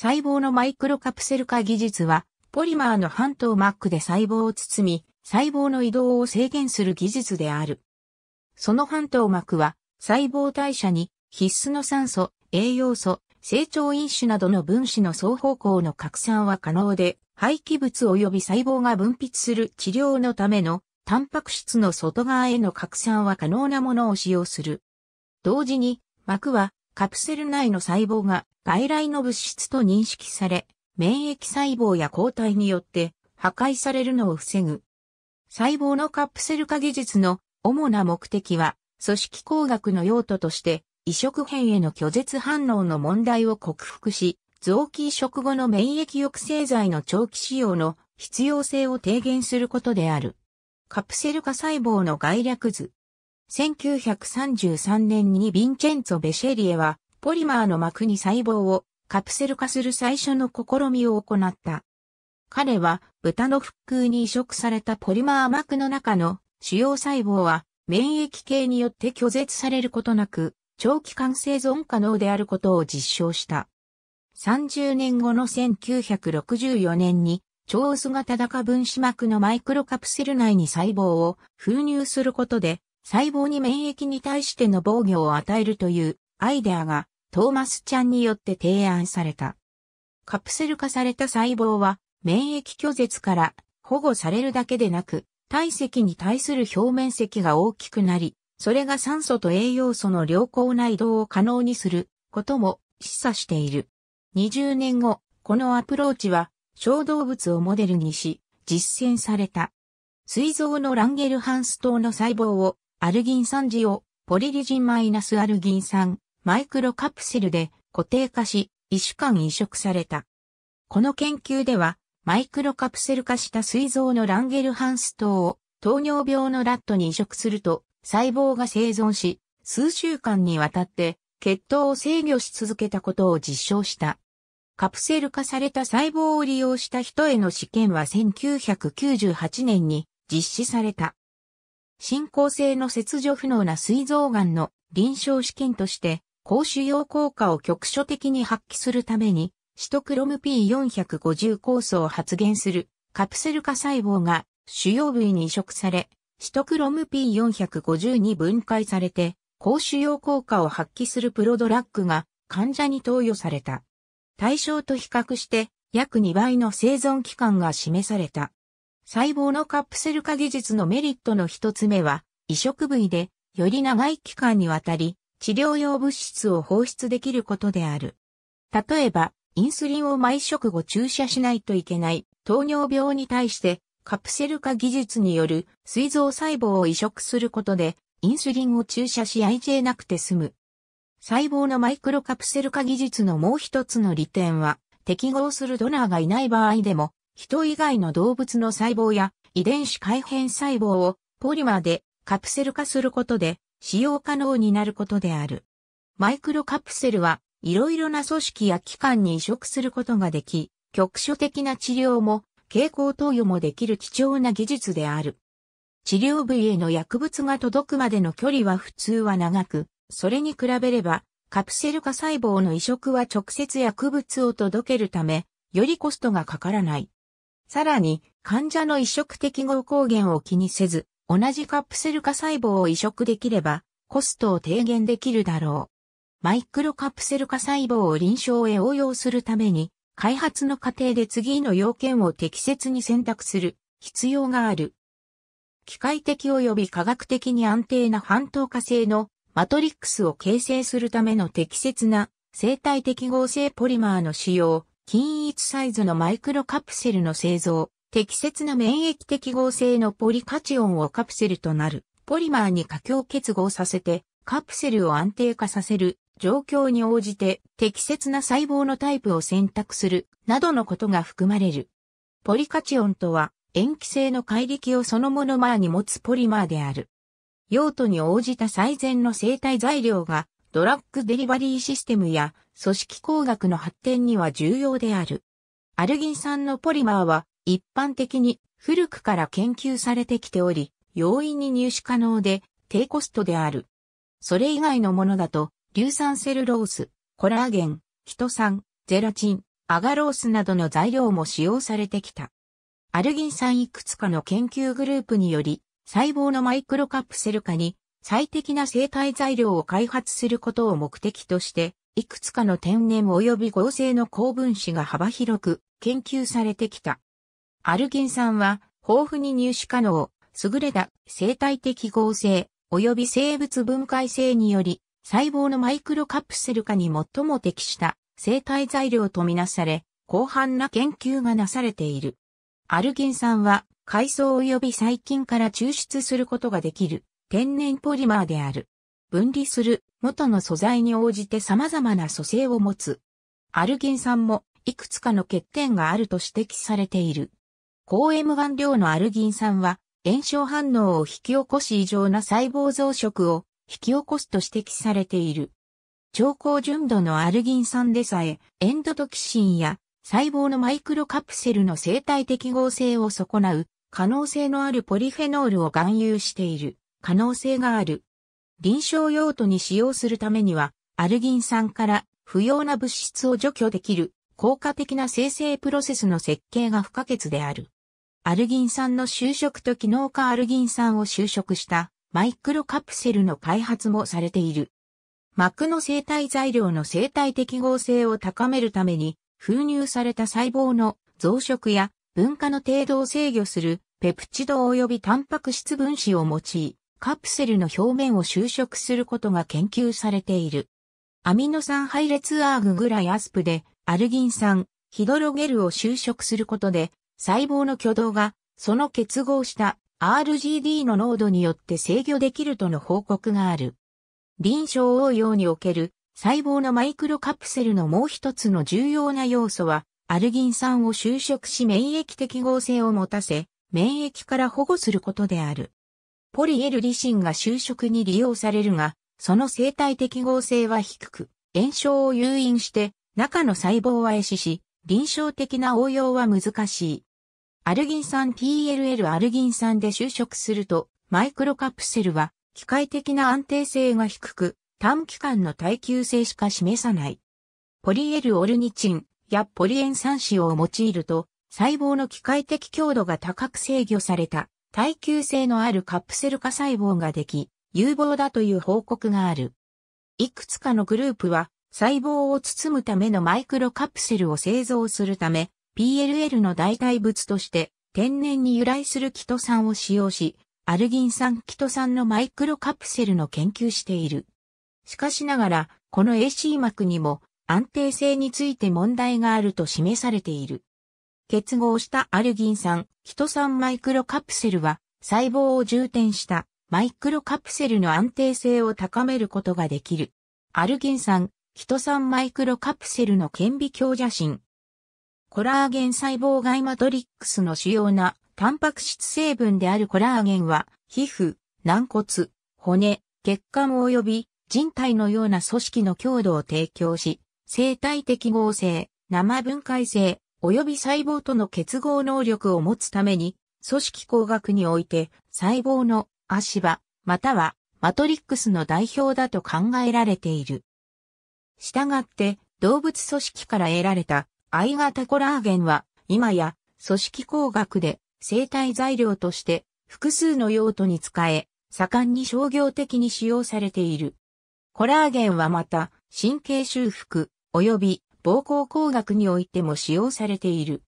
細胞のマイクロカプセル化技術は、ポリマーの半透膜で細胞を包み、細胞の移動を制限する技術である。その半島膜は、細胞代謝に必須の酸素、栄養素、成長因子などの分子の双方向の拡散は可能で、廃棄物及び細胞が分泌する治療のための、タンパク質の外側への拡散は可能なものを使用する。同時に、膜はカプセル内の細胞が外来の物質と認識され、免疫細胞や抗体によって破壊されるのを防ぐ。細胞のカプセル化技術の主な目的は、組織工学の用途として、移植変への拒絶反応の問題を克服し、臓器移植後の免疫抑制剤の長期使用の必要性を低減することである。カプセル化細胞の概略図。1933年にヴィンチェンツォ・ベシェリエは、ポリマーの膜に細胞をカプセル化する最初の試みを行った。彼は、豚の腹空に移植されたポリマー膜の中の主要細胞は、免疫系によって拒絶されることなく、長期間生存可能であることを実証した。30年後の1964年に、超薄型高分子膜のマイクロカプセル内に細胞を封入することで、細胞に免疫に対しての防御を与えるというアイデアがトーマス・ちゃんによって提案された。カプセル化された細胞は免疫拒絶から保護されるだけでなく、体積に対する表面積が大きくなり、それが酸素と栄養素の良好な移動を可能にすることも示唆している。20年後、このアプローチは小動物をモデルにし実践された。水臓のランゲルハンス島の細胞をアルギン酸ジオ、ポリリジンマイナスアルギン酸、マイクロカプセルで固定化し、一種間移植された。この研究では、マイクロカプセル化した膵臓のランゲルハンス糖を糖尿病のラットに移植すると細胞が生存し、数週間にわたって血糖を制御し続けたことを実証した。カプセル化された細胞を利用した人への試験は1998年に実施された。進行性の切除不能な膵臓癌の臨床試験として、高腫瘍効果を局所的に発揮するために、シトクロム P450 酵素を発現するカプセル化細胞が腫瘍部位に移植され、シトクロム P450 に分解されて、高腫瘍効果を発揮するプロドラッグが患者に投与された。対象と比較して約2倍の生存期間が示された。細胞のカプセル化技術のメリットの一つ目は、移植部位で、より長い期間にわたり、治療用物質を放出できることである。例えば、インスリンを毎食後注射しないといけない糖尿病に対して、カプセル化技術による膵臓細胞を移植することで、インスリンを注射し IJ なくて済む。細胞のマイクロカプセル化技術のもう一つの利点は、適合するドナーがいない場合でも、人以外の動物の細胞や遺伝子改変細胞をポリマーでカプセル化することで使用可能になることである。マイクロカプセルはいろいろな組織や器官に移植することができ、局所的な治療も蛍光投与もできる貴重な技術である。治療部位への薬物が届くまでの距離は普通は長く、それに比べればカプセル化細胞の移植は直接薬物を届けるため、よりコストがかからない。さらに、患者の移植適合抗原を気にせず、同じカプセル化細胞を移植できれば、コストを低減できるだろう。マイクロカプセル化細胞を臨床へ応用するために、開発の過程で次の要件を適切に選択する必要がある。機械的及び科学的に安定な半透過性のマトリックスを形成するための適切な生体適合性ポリマーの使用、均一サイズのマイクロカプセルの製造、適切な免疫適合性のポリカチオンをカプセルとなるポリマーに過強結合させて、カプセルを安定化させる状況に応じて適切な細胞のタイプを選択するなどのことが含まれる。ポリカチオンとは塩基性の解力をそのものマーに持つポリマーである。用途に応じた最善の生体材料がドラッグデリバリーシステムや組織工学の発展には重要である。アルギン酸のポリマーは一般的に古くから研究されてきており、容易に入手可能で低コストである。それ以外のものだと、硫酸セルロース、コラーゲン、ヒト酸、ゼラチン、アガロースなどの材料も使用されてきた。アルギン酸いくつかの研究グループにより、細胞のマイクロカプセル化に最適な生体材料を開発することを目的として、いくつかの天然及び合成の高分子が幅広く研究されてきた。アルギン酸は豊富に入手可能、優れた生態的合成及び生物分解性により細胞のマイクロカプセル化に最も適した生体材料とみなされ、広範な研究がなされている。アルギン酸は海藻及び細菌から抽出することができる天然ポリマーである。分離する元の素材に応じて様々な組成を持つ。アルギン酸もいくつかの欠点があると指摘されている。高 M1 量のアルギン酸は炎症反応を引き起こし異常な細胞増殖を引き起こすと指摘されている。超高純度のアルギン酸でさえエンドトキシンや細胞のマイクロカプセルの生態適合性を損なう可能性のあるポリフェノールを含有している。可能性がある。臨床用途に使用するためには、アルギン酸から不要な物質を除去できる効果的な生成プロセスの設計が不可欠である。アルギン酸の就職と機能化アルギン酸を就職したマイクロカプセルの開発もされている。膜の生体材料の生体適合性を高めるために、封入された細胞の増殖や分化の程度を制御するペプチド及びタンパク質分子を用い、カプセルの表面を収縮することが研究されている。アミノ酸配列アーググラいアスプで、アルギン酸、ヒドロゲルを収縮することで、細胞の挙動が、その結合した RGD の濃度によって制御できるとの報告がある。臨床応用における細胞のマイクロカプセルのもう一つの重要な要素は、アルギン酸を収縮し免疫適合性を持たせ、免疫から保護することである。ポリエルリシンが就職に利用されるが、その生態適合性は低く、炎症を誘引して中の細胞は壊死し、臨床的な応用は難しい。アルギン酸 TLL アルギン酸で就職すると、マイクロカプセルは機械的な安定性が低く、短期間の耐久性しか示さない。ポリエルオルニチンやポリエン酸用を用いると、細胞の機械的強度が高く制御された耐久性のあるカプセル化細胞ができ、有望だという報告がある。いくつかのグループは、細胞を包むためのマイクロカプセルを製造するため、PLL の代替物として天然に由来するキト酸を使用し、アルギン酸キト酸のマイクロカプセルの研究している。しかしながら、この AC 膜にも安定性について問題があると示されている。結合したアルギン酸、キト酸マイクロカプセルは、細胞を充填したマイクロカプセルの安定性を高めることができる。アルギン酸、キト酸マイクロカプセルの顕微鏡写真。コラーゲン細胞外マトリックスの主要なタンパク質成分であるコラーゲンは、皮膚、軟骨、骨、血管及び人体のような組織の強度を提供し、生体適合性、生分解性、及び細胞との結合能力を持つために、組織工学において細胞の足場、またはマトリックスの代表だと考えられている。従って動物組織から得られた I 型コラーゲンは今や組織工学で生体材料として複数の用途に使え、盛んに商業的に使用されている。コラーゲンはまた神経修復及び膀胱工学においても使用されている。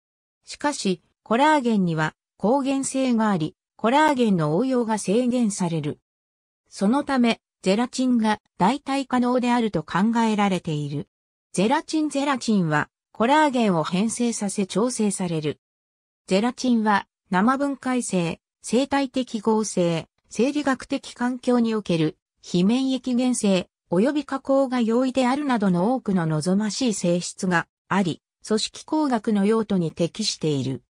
しかし、コラーゲンには抗原性があり、コラーゲンの応用が制限される。そのため、ゼラチンが代替可能であると考えられている。ゼラチンゼラチンは、コラーゲンを変性させ調整される。ゼラチンは、生分解性、生態的合成、生理学的環境における、非免疫原性、及び加工が容易であるなどの多くの望ましい性質があり、組織工学の用途に適している。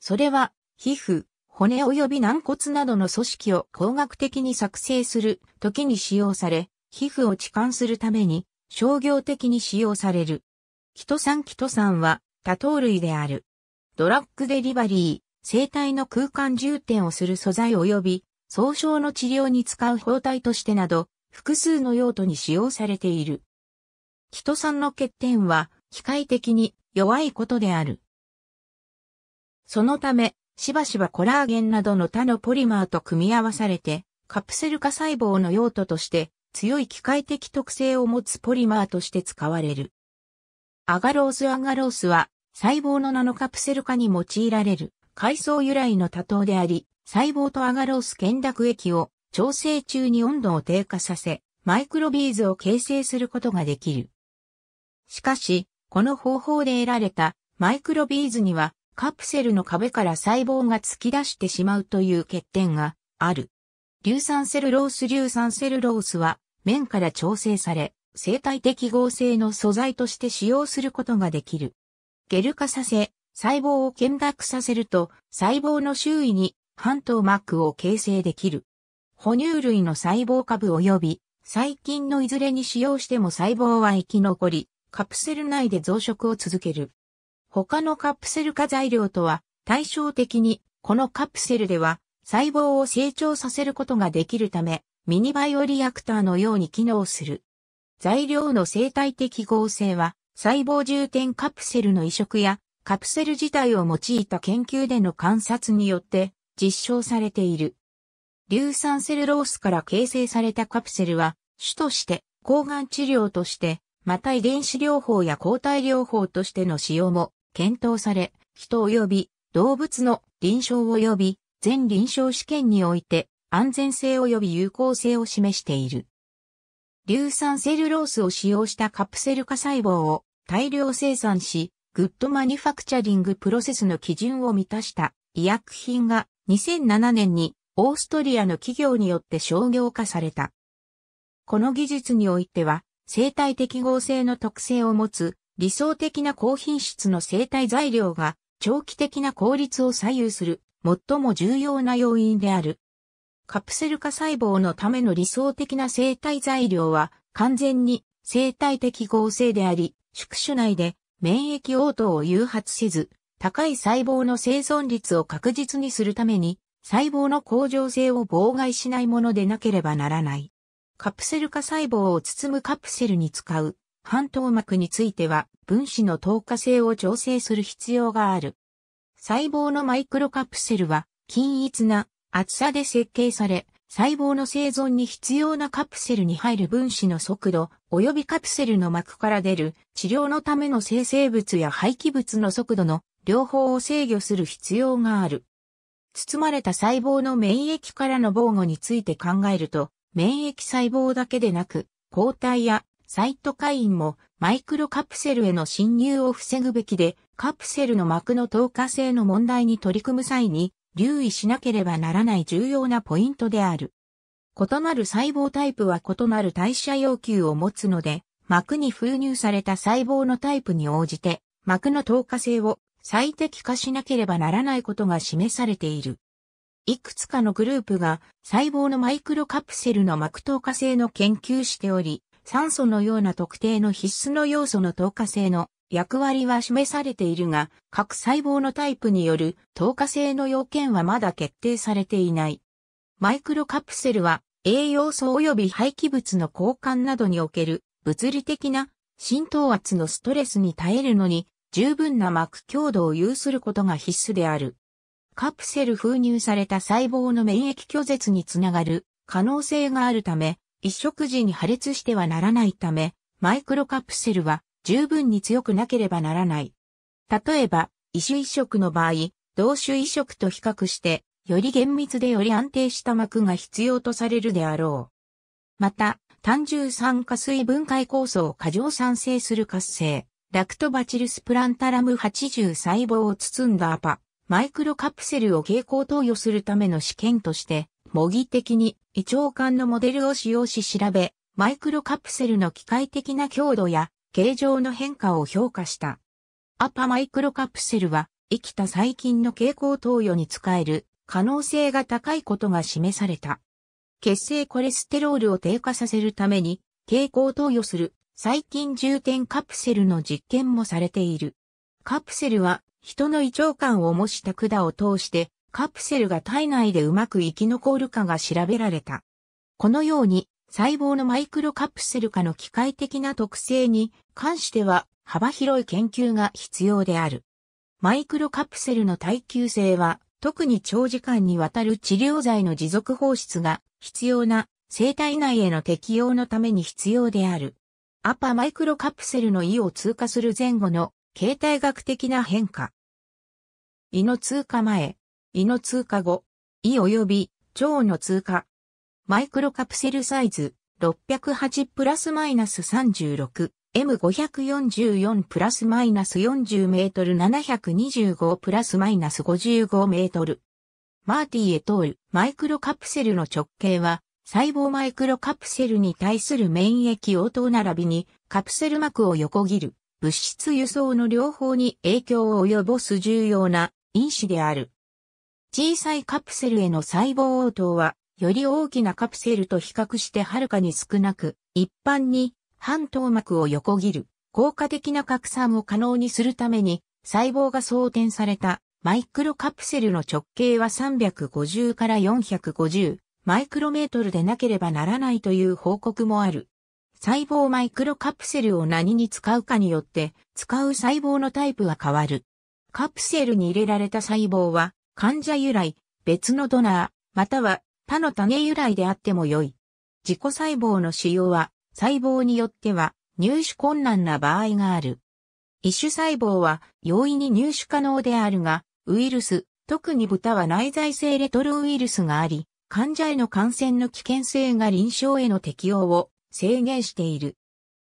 それは、皮膚、骨及び軟骨などの組織を工学的に作成する時に使用され、皮膚を置換するために商業的に使用される。キト酸キト酸は多糖類である。ドラッグデリバリー、生体の空間充填をする素材及び、総症の治療に使う包帯としてなど、複数の用途に使用されている。キト酸の欠点は、機械的に弱いことである。そのため、しばしばコラーゲンなどの他のポリマーと組み合わされて、カプセル化細胞の用途として強い機械的特性を持つポリマーとして使われる。アガロースアガロースは細胞のナノカプセル化に用いられる階層由来の多糖であり、細胞とアガロース検濁液を調整中に温度を低下させ、マイクロビーズを形成することができる。しかし、この方法で得られたマイクロビーズにはカプセルの壁から細胞が突き出してしまうという欠点がある。硫酸セルロース硫酸セルロースは面から調整され、生態的合成の素材として使用することができる。ゲル化させ、細胞を見濁させると、細胞の周囲に半透膜を形成できる。哺乳類の細胞株及び細菌のいずれに使用しても細胞は生き残り、カプセル内で増殖を続ける。他のカプセル化材料とは対照的に、このカプセルでは細胞を成長させることができるため、ミニバイオリアクターのように機能する。材料の生態的合成は、細胞重点カプセルの移植や、カプセル自体を用いた研究での観察によって実証されている。硫酸セルロースから形成されたカプセルは、主として、抗がん治療として、また遺伝子療法や抗体療法としての使用も検討され、人及び動物の臨床及び全臨床試験において安全性及び有効性を示している。硫酸セルロースを使用したカプセル化細胞を大量生産し、グッドマニュファクチャリングプロセスの基準を満たした医薬品が2007年にオーストリアの企業によって商業化された。この技術においては、生態適合性の特性を持つ理想的な高品質の生態材料が長期的な効率を左右する最も重要な要因である。カプセル化細胞のための理想的な生体材料は完全に生体適合性であり、宿主内で免疫応答を誘発せず、高い細胞の生存率を確実にするために細胞の恒常性を妨害しないものでなければならない。カプセル化細胞を包むカプセルに使う半透膜については分子の透過性を調整する必要がある。細胞のマイクロカプセルは均一な厚さで設計され、細胞の生存に必要なカプセルに入る分子の速度、及びカプセルの膜から出る治療のための生成物や廃棄物の速度の両方を制御する必要がある。包まれた細胞の免疫からの防護について考えると、免疫細胞だけでなく、抗体やサイトカインもマイクロカプセルへの侵入を防ぐべきで、カプセルの膜の透過性の問題に取り組む際に留意しなければならない重要なポイントである。異なる細胞タイプは異なる代謝要求を持つので、膜に封入された細胞のタイプに応じて、膜の透過性を最適化しなければならないことが示されている。いくつかのグループが細胞のマイクロカプセルの膜透過性の研究しており、酸素のような特定の必須の要素の透過性の役割は示されているが、各細胞のタイプによる透過性の要件はまだ決定されていない。マイクロカプセルは栄養素及び廃棄物の交換などにおける物理的な浸透圧のストレスに耐えるのに十分な膜強度を有することが必須である。カプセル封入された細胞の免疫拒絶につながる可能性があるため、移植時に破裂してはならないため、マイクロカプセルは十分に強くなければならない。例えば、異種移植の場合、同種移植と比較して、より厳密でより安定した膜が必要とされるであろう。また、単純酸化水分解酵素を過剰酸性する活性。ラクトバチルスプランタラム80細胞を包んだアパ、マイクロカプセルを蛍光投与するための試験として、模擬的に胃腸管のモデルを使用し調べ、マイクロカプセルの機械的な強度や形状の変化を評価した。アパマイクロカプセルは、生きた細菌の蛍光投与に使える可能性が高いことが示された。血清コレステロールを低下させるために、蛍光投与する最近充填カプセルの実験もされている。カプセルは人の胃腸管を模した管を通してカプセルが体内でうまく生き残るかが調べられた。このように細胞のマイクロカプセル化の機械的な特性に関しては幅広い研究が必要である。マイクロカプセルの耐久性は特に長時間にわたる治療剤の持続放出が必要な生体内への適用のために必要である。アパマイクロカプセルの胃を通過する前後の形態学的な変化。胃の通過前、胃の通過後、胃及び腸の通過。マイクロカプセルサイズ608プラスマイナス 36M544 プラスマイナス40メートル725プラスマイナス55メートル。マーティエトール、マイクロカプセルの直径は細胞マイクロカプセルに対する免疫応答並びにカプセル膜を横切る物質輸送の両方に影響を及ぼす重要な因子である。小さいカプセルへの細胞応答はより大きなカプセルと比較してはるかに少なく、一般に半透膜を横切る効果的な拡散を可能にするために細胞が装填されたマイクロカプセルの直径は350から450マイクロメートルでなければならないという報告もある。細胞マイクロカプセルを何に使うかによって使う細胞のタイプは変わる。カプセルに入れられた細胞は患者由来、別のドナー、または他の種由来であっても良い。自己細胞の使用は細胞によっては入手困難な場合がある。一種細胞は容易に入手可能であるが、ウイルス、特に豚は内在性レトロウイルスがあり、患者への感染の危険性が臨床への適用を制限している。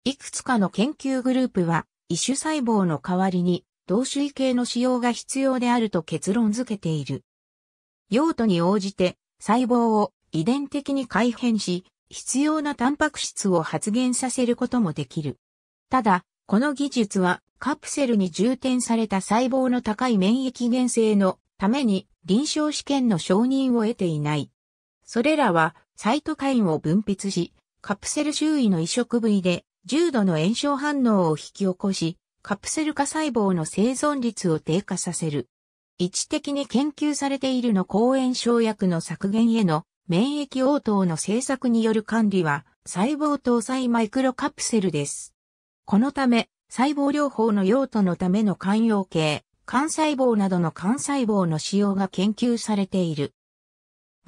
いくつかの研究グループは、異種細胞の代わりに、同種異形の使用が必要であると結論付けている。用途に応じて、細胞を遺伝的に改変し、必要なタンパク質を発現させることもできる。ただ、この技術はカプセルに充填された細胞の高い免疫原性のために臨床試験の承認を得ていない。それらはサイトカインを分泌し、カプセル周囲の移植部位で重度の炎症反応を引き起こし、カプセル化細胞の生存率を低下させる。一的に研究されているの抗炎症薬の削減への免疫応答の政策による管理は細胞搭載マイクロカプセルです。このため、細胞療法の用途のための肝用系、肝細胞などの肝細胞の使用が研究されている。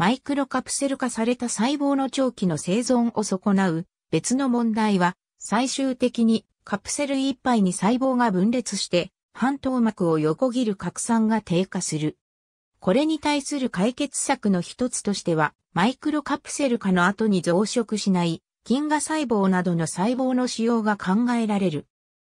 マイクロカプセル化された細胞の長期の生存を損なう別の問題は最終的にカプセルいっぱいに細胞が分裂して半透膜を横切る拡散が低下する。これに対する解決策の一つとしてはマイクロカプセル化の後に増殖しない菌芽細胞などの細胞の使用が考えられる。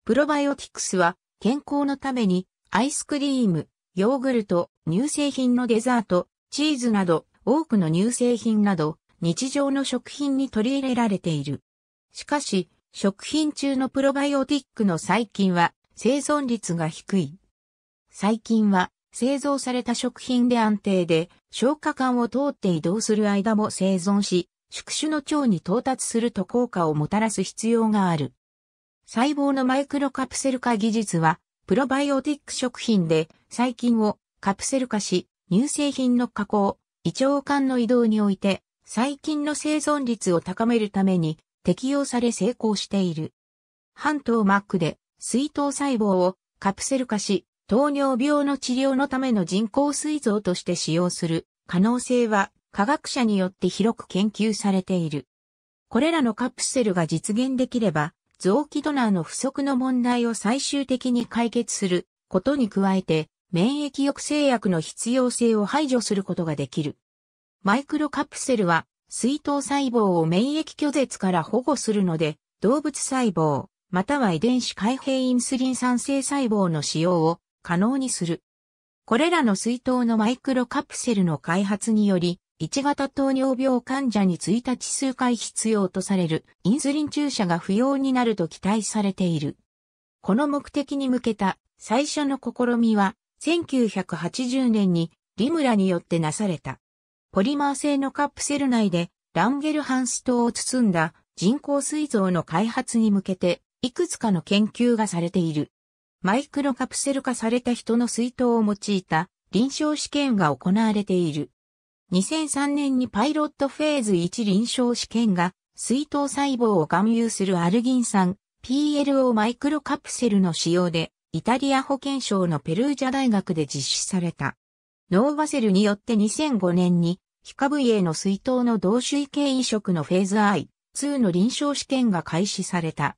プロバイオティクスは健康のためにアイスクリーム、ヨーグルト、乳製品のデザート、チーズなど多くの乳製品など日常の食品に取り入れられている。しかし、食品中のプロバイオティックの細菌は生存率が低い。細菌は製造された食品で安定で消化管を通って移動する間も生存し、宿主の腸に到達すると効果をもたらす必要がある。細胞のマイクロカプセル化技術は、プロバイオティック食品で細菌をカプセル化し、乳製品の加工、胃腸管の移動において、細菌の生存率を高めるために適用され成功している。半島マックで水糖細胞をカプセル化し、糖尿病の治療のための人工膵臓として使用する可能性は科学者によって広く研究されている。これらのカプセルが実現できれば、臓器ドナーの不足の問題を最終的に解決することに加えて、免疫抑制薬の必要性を排除することができる。マイクロカプセルは、水筒細胞を免疫拒絶から保護するので、動物細胞、または遺伝子開閉インスリン酸性細胞の使用を可能にする。これらの水筒のマイクロカプセルの開発により、1型糖尿病患者に1日数回必要とされるインスリン注射が不要になると期待されている。この目的に向けた最初の試みは1980年にリムラによってなされた。ポリマー製のカプセル内でランゲルハンス島を包んだ人工水蔵の開発に向けていくつかの研究がされている。マイクロカプセル化された人の水筒を用いた臨床試験が行われている。2003年にパイロットフェーズ1臨床試験が水筒細胞を含有するアルギン酸 PLO マイクロカプセルの使用でイタリア保健省のペルージャ大学で実施された。ノーバセルによって2005年に、ヒカブイエの水筒の同種異形移植のフェーズ I2 の臨床試験が開始された。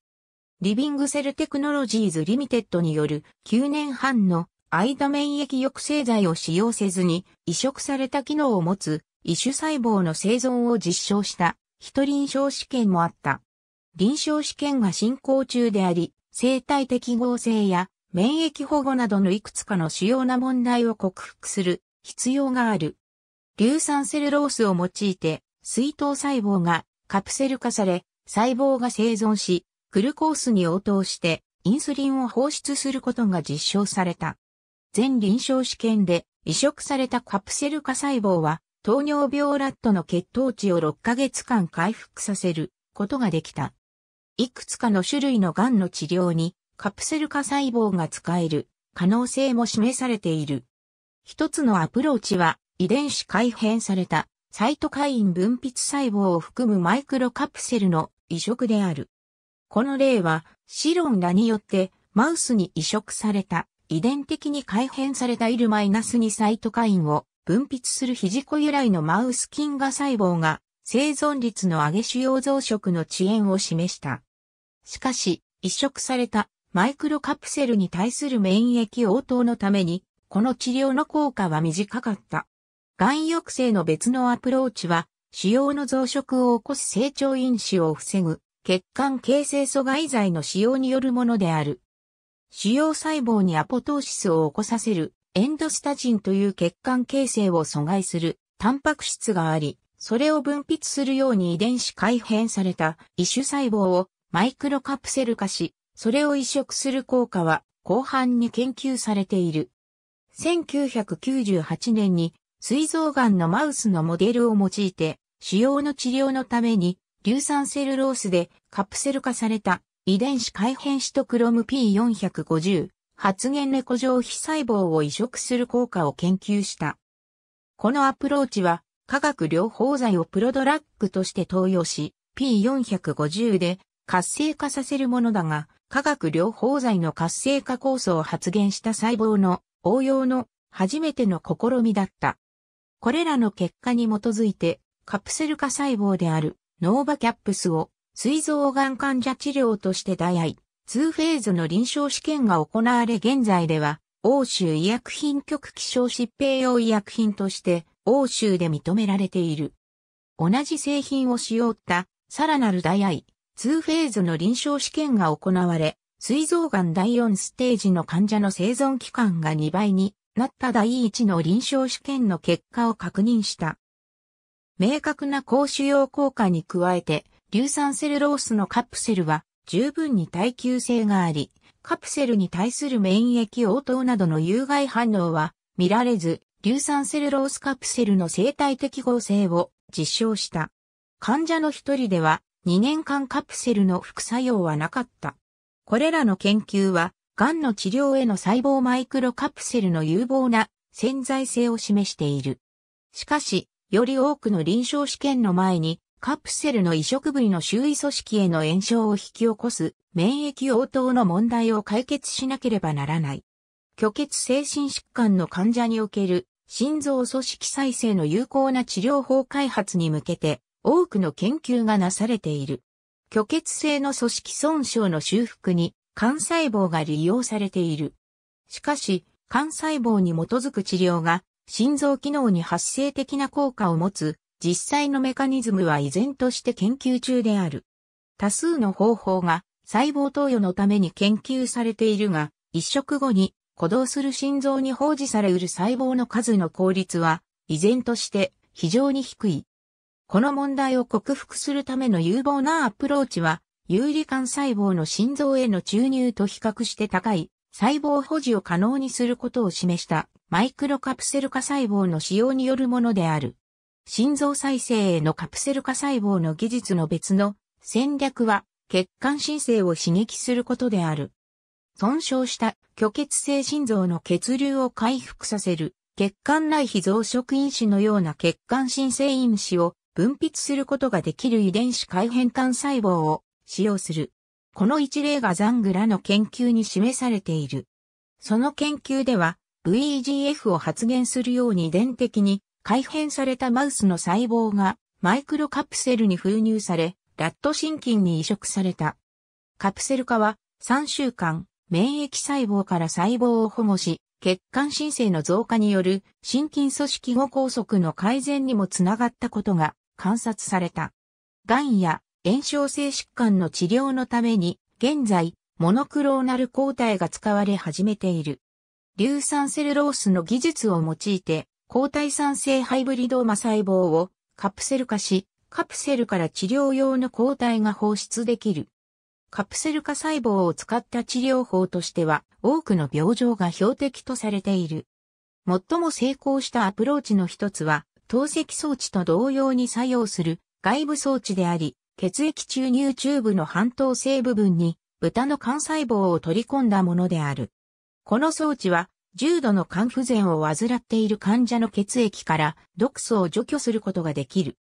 リビングセルテクノロジーズリミテッドによる9年半の間免疫抑制剤を使用せずに移植された機能を持つ異種細胞の生存を実証した一臨床試験もあった。臨床試験が進行中であり、生体適合性や免疫保護などのいくつかの主要な問題を克服する必要がある。硫酸セルロースを用いて、水糖細胞がカプセル化され、細胞が生存し、グルコースに応答してインスリンを放出することが実証された。全臨床試験で移植されたカプセル化細胞は糖尿病ラットの血糖値を6ヶ月間回復させることができた。いくつかの種類の癌の治療にカプセル化細胞が使える可能性も示されている。一つのアプローチは遺伝子改変されたサイトカイン分泌細胞を含むマイクロカプセルの移植である。この例はシロンらによってマウスに移植された遺伝的に改変されたイイルマナスにサイトカインを分泌する肘子由来のマウス菌芽細胞が生存率の上げ腫瘍増殖の遅延を示した。しかし、移植されたマイクロカプセルに対する免疫応答のために、この治療の効果は短かった。がん抑制の別のアプローチは、腫瘍の増殖を起こす成長因子を防ぐ、血管形成阻害剤の使用によるものである。腫瘍細胞にアポトーシスを起こさせる、エンドスタジンという血管形成を阻害する、タンパク質があり、それを分泌するように遺伝子改変された異種細胞をマイクロカプセル化し、それを移植する効果は後半に研究されている。1998年に膵臓癌のマウスのモデルを用いて、腫瘍の治療のために、硫酸セルロースでカプセル化された遺伝子改変シトクロム P450 発現猫上皮細胞を移植する効果を研究した。このアプローチは化学療法剤をプロドラッグとして投与し P450 で活性化させるものだが化学療法剤の活性化酵素を発現した細胞の応用の初めての試みだった。これらの結果に基づいて、カプセル化細胞であるノーバキャップスを膵臓がん患者治療として代愛、2フェーズの臨床試験が行われ現在では、欧州医薬品局希少疾病用医薬品として欧州で認められている。同じ製品を使用ったさらなる代愛、2フェーズの臨床試験が行われ、膵臓がん第4ステージの患者の生存期間が2倍になった第1の臨床試験の結果を確認した。明確な高腫瘍効果に加えて、硫酸セルロースのカプセルは十分に耐久性があり、カプセルに対する免疫応答などの有害反応は見られず、硫酸セルロースカプセルの生態適合性を実証した。患者の一人では2年間カプセルの副作用はなかった。これらの研究は、癌の治療への細胞マイクロカプセルの有望な潜在性を示している。しかし、より多くの臨床試験の前に、カプセルの移植部位の周囲組織への炎症を引き起こす免疫応答の問題を解決しなければならない。虚血精神疾患の患者における心臓組織再生の有効な治療法開発に向けて多くの研究がなされている。虚血性の組織損傷の修復に肝細胞が利用されている。しかし、肝細胞に基づく治療が心臓機能に発生的な効果を持つ実際のメカニズムは依然として研究中である。多数の方法が細胞投与のために研究されているが、移植後に鼓動する心臓に放置されうる細胞の数の効率は依然として非常に低い。この問題を克服するための有望なアプローチは、有理幹細胞の心臓への注入と比較して高い細胞保持を可能にすることを示したマイクロカプセル化細胞の使用によるものである。心臓再生へのカプセル化細胞の技術の別の戦略は血管新生を刺激することである。損傷した虚血性心臓の血流を回復させる血管内非増殖因子のような血管新生因子を分泌することができる遺伝子改変幹細胞を使用する。この一例がザングラの研究に示されている。その研究では VEGF を発現するように遺伝的に改変されたマウスの細胞がマイクロカプセルに封入され、ラット心筋に移植された。カプセル化は3週間、免疫細胞から細胞を保護し、血管新生の増加による心筋組織後拘束の改善にもつながったことが観察された。癌や炎症性疾患の治療のために、現在、モノクローナル抗体が使われ始めている。硫酸セルロースの技術を用いて、抗体酸性ハイブリドーマ細胞をカプセル化し、カプセルから治療用の抗体が放出できる。カプセル化細胞を使った治療法としては、多くの病状が標的とされている。最も成功したアプローチの一つは、透析装置と同様に作用する外部装置であり、血液注入チューブの半透性部分に豚の幹細胞を取り込んだものである。この装置は重度の肝不全を患っている患者の血液から毒素を除去することができる。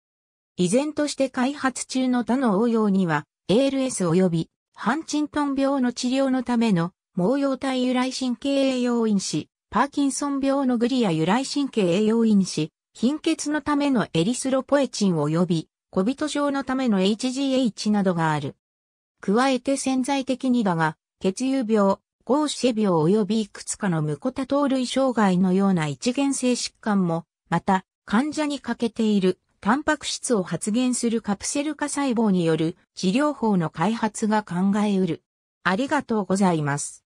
依然として開発中の他の応用には ALS 及びハンチントン病の治療のための毛様体由来神経栄養因子、パーキンソン病のグリア由来神経栄養因子、貧血のためのエリスロポエチン及び、小人症のための HGH などがある。加えて潜在的にだが、血友病、合脂病及びいくつかの無コタ糖類障害のような一元性疾患も、また、患者に欠けている、タンパク質を発現するカプセル化細胞による治療法の開発が考えうる。ありがとうございます。